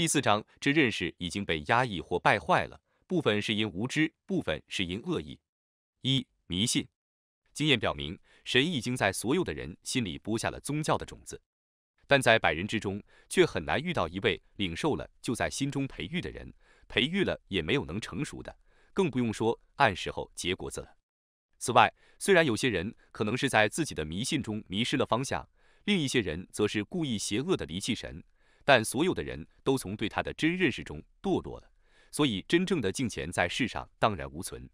第四章，这认识已经被压抑或败坏了，部分是因无知，部分是因恶意。一迷信，经验表明，神已经在所有的人心里播下了宗教的种子，但在百人之中，却很难遇到一位领受了就在心中培育的人，培育了也没有能成熟的，更不用说按时候结果子了。此外，虽然有些人可能是在自己的迷信中迷失了方向，另一些人则是故意邪恶的离弃神。但所有的人都从对他的真认识中堕落了，所以真正的敬虔在世上荡然无存。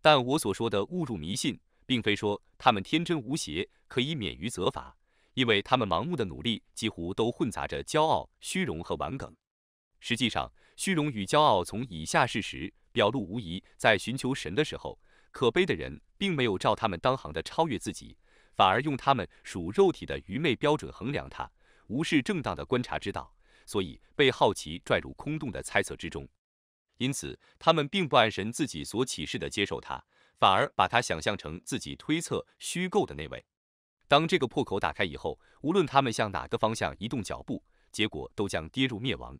但我所说的误入迷信，并非说他们天真无邪，可以免于责罚，因为他们盲目的努力几乎都混杂着骄傲、虚荣和玩梗。实际上，虚荣与骄傲从以下事实表露无遗：在寻求神的时候，可悲的人并没有照他们当行的超越自己，反而用他们属肉体的愚昧标准衡量他。无视正当的观察之道，所以被好奇拽入空洞的猜测之中。因此，他们并不按神自己所启示的接受他，反而把他想象成自己推测虚构的那位。当这个破口打开以后，无论他们向哪个方向移动脚步，结果都将跌入灭亡。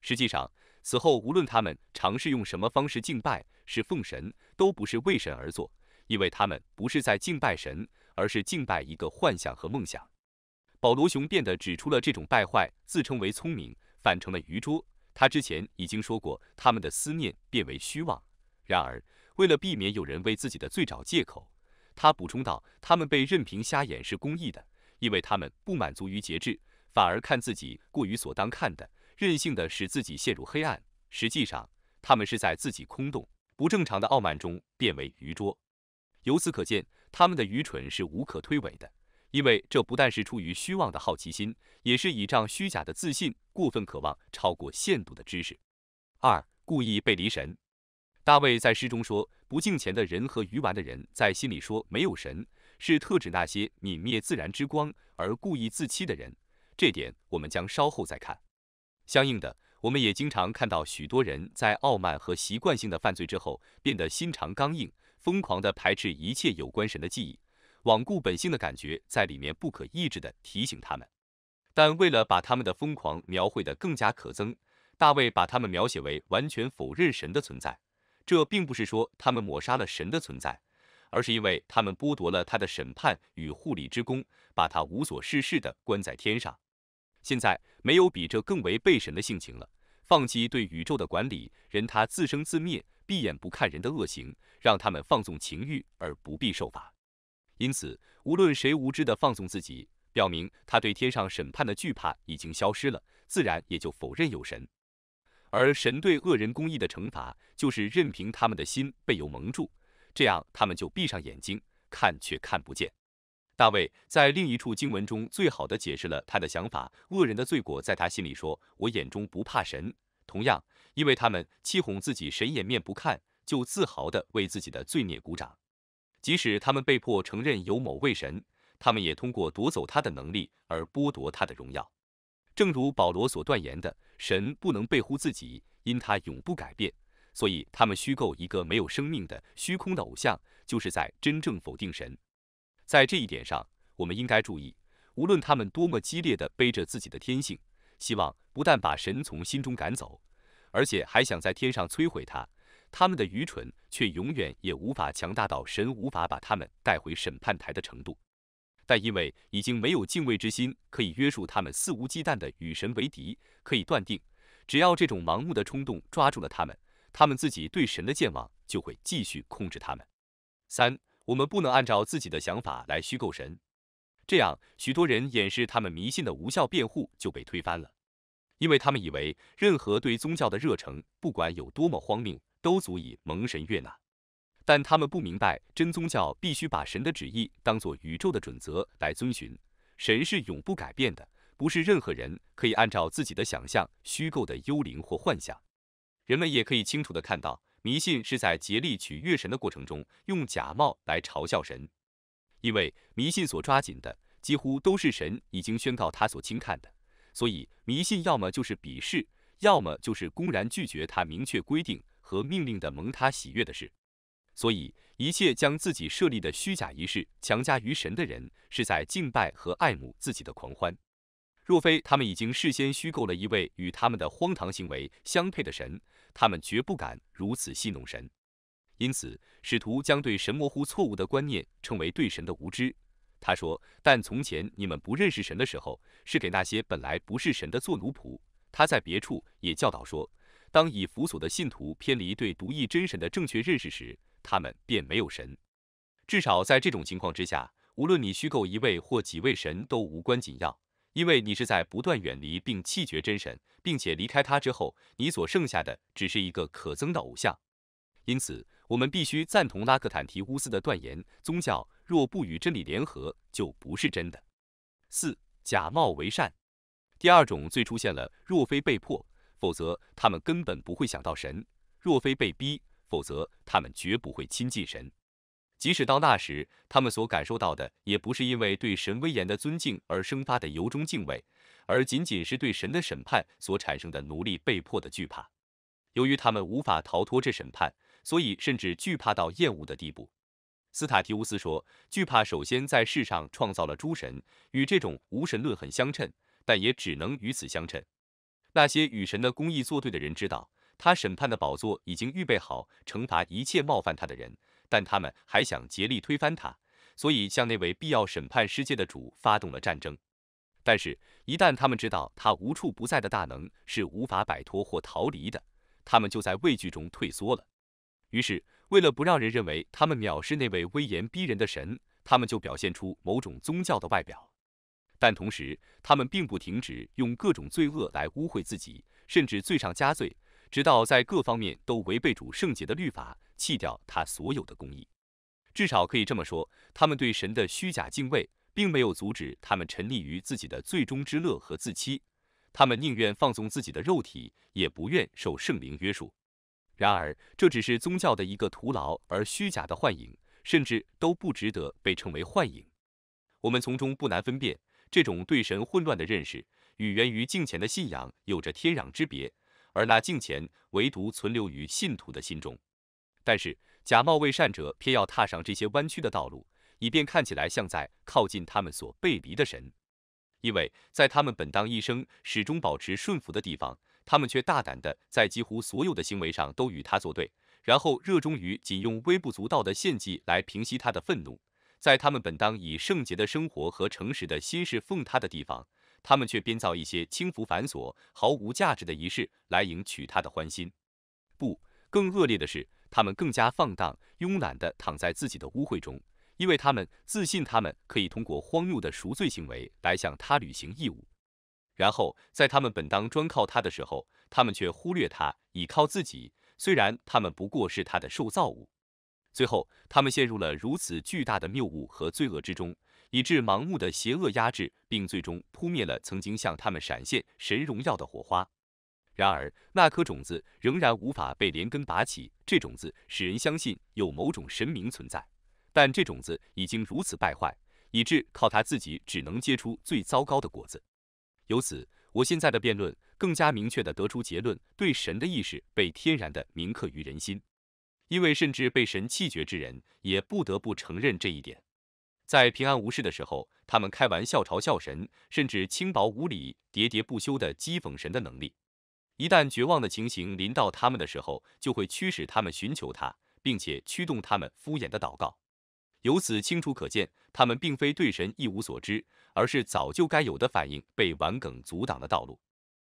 实际上，此后无论他们尝试用什么方式敬拜，是奉神，都不是为神而做，因为他们不是在敬拜神，而是敬拜一个幻想和梦想。保罗雄辩地指出了这种败坏，自称为聪明，反成了愚拙。他之前已经说过，他们的思念变为虚妄。然而，为了避免有人为自己的罪找借口，他补充道：他们被任凭瞎眼是公益的，因为他们不满足于节制，反而看自己过于所当看的，任性的使自己陷入黑暗。实际上，他们是在自己空洞、不正常的傲慢中变为愚拙。由此可见，他们的愚蠢是无可推诿的。因为这不但是出于虚妄的好奇心，也是倚仗虚假的自信，过分渴望超过限度的知识。二、故意背离神。大卫在诗中说，不敬虔的人和愚顽的人在心里说没有神，是特指那些泯灭自然之光而故意自欺的人。这点我们将稍后再看。相应的，我们也经常看到许多人在傲慢和习惯性的犯罪之后，变得心肠刚硬，疯狂地排斥一切有关神的记忆。罔顾本性的感觉在里面不可抑制地提醒他们，但为了把他们的疯狂描绘得更加可憎，大卫把他们描写为完全否认神的存在。这并不是说他们抹杀了神的存在，而是因为他们剥夺了他的审判与护理之功，把他无所事事地关在天上。现在没有比这更为悖神的性情了：放弃对宇宙的管理，任他自生自灭，闭眼不看人的恶行，让他们放纵情欲而不必受罚。因此，无论谁无知地放纵自己，表明他对天上审判的惧怕已经消失了，自然也就否认有神。而神对恶人公义的惩罚，就是任凭他们的心被油蒙住，这样他们就闭上眼睛看却看不见。大卫在另一处经文中最好的解释了他的想法：恶人的罪过在他心里说，我眼中不怕神。同样，因为他们欺哄自己，神眼面不看，就自豪地为自己的罪孽鼓掌。即使他们被迫承认有某位神，他们也通过夺走他的能力而剥夺他的荣耀。正如保罗所断言的，神不能背乎自己，因他永不改变。所以，他们虚构一个没有生命的虚空的偶像，就是在真正否定神。在这一点上，我们应该注意，无论他们多么激烈地背着自己的天性，希望不但把神从心中赶走，而且还想在天上摧毁他。他们的愚蠢却永远也无法强大到神无法把他们带回审判台的程度，但因为已经没有敬畏之心可以约束他们肆无忌惮地与神为敌，可以断定，只要这种盲目的冲动抓住了他们，他们自己对神的健忘就会继续控制他们。三，我们不能按照自己的想法来虚构神，这样许多人掩饰他们迷信的无效辩护就被推翻了，因为他们以为任何对宗教的热诚，不管有多么荒谬。都足以蒙神悦纳，但他们不明白真宗教必须把神的旨意当作宇宙的准则来遵循。神是永不改变的，不是任何人可以按照自己的想象虚构的幽灵或幻想。人们也可以清楚的看到，迷信是在竭力取悦神的过程中，用假冒来嘲笑神。因为迷信所抓紧的几乎都是神已经宣告他所轻看的，所以迷信要么就是鄙视，要么就是公然拒绝他明确规定。和命令的蒙他喜悦的事，所以一切将自己设立的虚假仪式强加于神的人，是在敬拜和爱慕自己的狂欢。若非他们已经事先虚构了一位与他们的荒唐行为相配的神，他们绝不敢如此戏弄神。因此，使徒将对神模糊错误的观念称为对神的无知。他说：“但从前你们不认识神的时候，是给那些本来不是神的做奴仆。”他在别处也教导说。当以辅佐的信徒偏离对独一真神的正确认识时，他们便没有神。至少在这种情况之下，无论你虚构一位或几位神都无关紧要，因为你是在不断远离并弃绝真神，并且离开他之后，你所剩下的只是一个可憎的偶像。因此，我们必须赞同拉克坦提乌斯的断言：宗教若不与真理联合，就不是真的。四、假冒为善。第二种最出现了，若非被迫。否则，他们根本不会想到神；若非被逼，否则他们绝不会亲近神。即使到那时，他们所感受到的也不是因为对神威严的尊敬而生发的由衷敬畏，而仅仅是对神的审判所产生的奴隶被迫的惧怕。由于他们无法逃脱这审判，所以甚至惧怕到厌恶的地步。斯塔提乌斯说：“惧怕首先在世上创造了诸神，与这种无神论很相称，但也只能与此相称。”那些与神的公义作对的人知道，他审判的宝座已经预备好惩罚一切冒犯他的人，但他们还想竭力推翻他，所以向那位必要审判世界的主发动了战争。但是，一旦他们知道他无处不在的大能是无法摆脱或逃离的，他们就在畏惧中退缩了。于是，为了不让人认为他们藐视那位威严逼人的神，他们就表现出某种宗教的外表。但同时，他们并不停止用各种罪恶来污秽自己，甚至罪上加罪，直到在各方面都违背主圣洁的律法，弃掉他所有的公义。至少可以这么说，他们对神的虚假敬畏，并没有阻止他们沉溺于自己的最终之乐和自欺。他们宁愿放纵自己的肉体，也不愿受圣灵约束。然而，这只是宗教的一个徒劳而虚假的幻影，甚至都不值得被称为幻影。我们从中不难分辨。这种对神混乱的认识，与源于敬虔的信仰有着天壤之别，而那敬虔唯独存留于信徒的心中。但是，假冒为善者偏要踏上这些弯曲的道路，以便看起来像在靠近他们所背离的神，因为在他们本当一生始终保持顺服的地方，他们却大胆的在几乎所有的行为上都与他作对，然后热衷于仅用微不足道的献祭来平息他的愤怒。在他们本当以圣洁的生活和诚实的心事奉他的地方，他们却编造一些轻浮繁琐、毫无价值的仪式来赢取他的欢心。不，更恶劣的是，他们更加放荡慵懒地躺在自己的污秽中，因为他们自信他们可以通过荒谬的赎罪行为来向他履行义务。然后，在他们本当专靠他的时候，他们却忽略他，倚靠自己，虽然他们不过是他的受造物。最后，他们陷入了如此巨大的谬误和罪恶之中，以致盲目的邪恶压制，并最终扑灭了曾经向他们闪现神荣耀的火花。然而，那颗种子仍然无法被连根拔起。这种子使人相信有某种神明存在，但这种子已经如此败坏，以致靠他自己只能结出最糟糕的果子。由此，我现在的辩论更加明确地得出结论：对神的意识被天然地铭刻于人心。因为甚至被神弃绝之人也不得不承认这一点，在平安无事的时候，他们开玩笑嘲笑神，甚至轻薄无礼、喋喋不休地讥讽神的能力；一旦绝望的情形临到他们的时候，就会驱使他们寻求他，并且驱动他们敷衍的祷告。由此清楚可见，他们并非对神一无所知，而是早就该有的反应被玩梗阻挡了道路。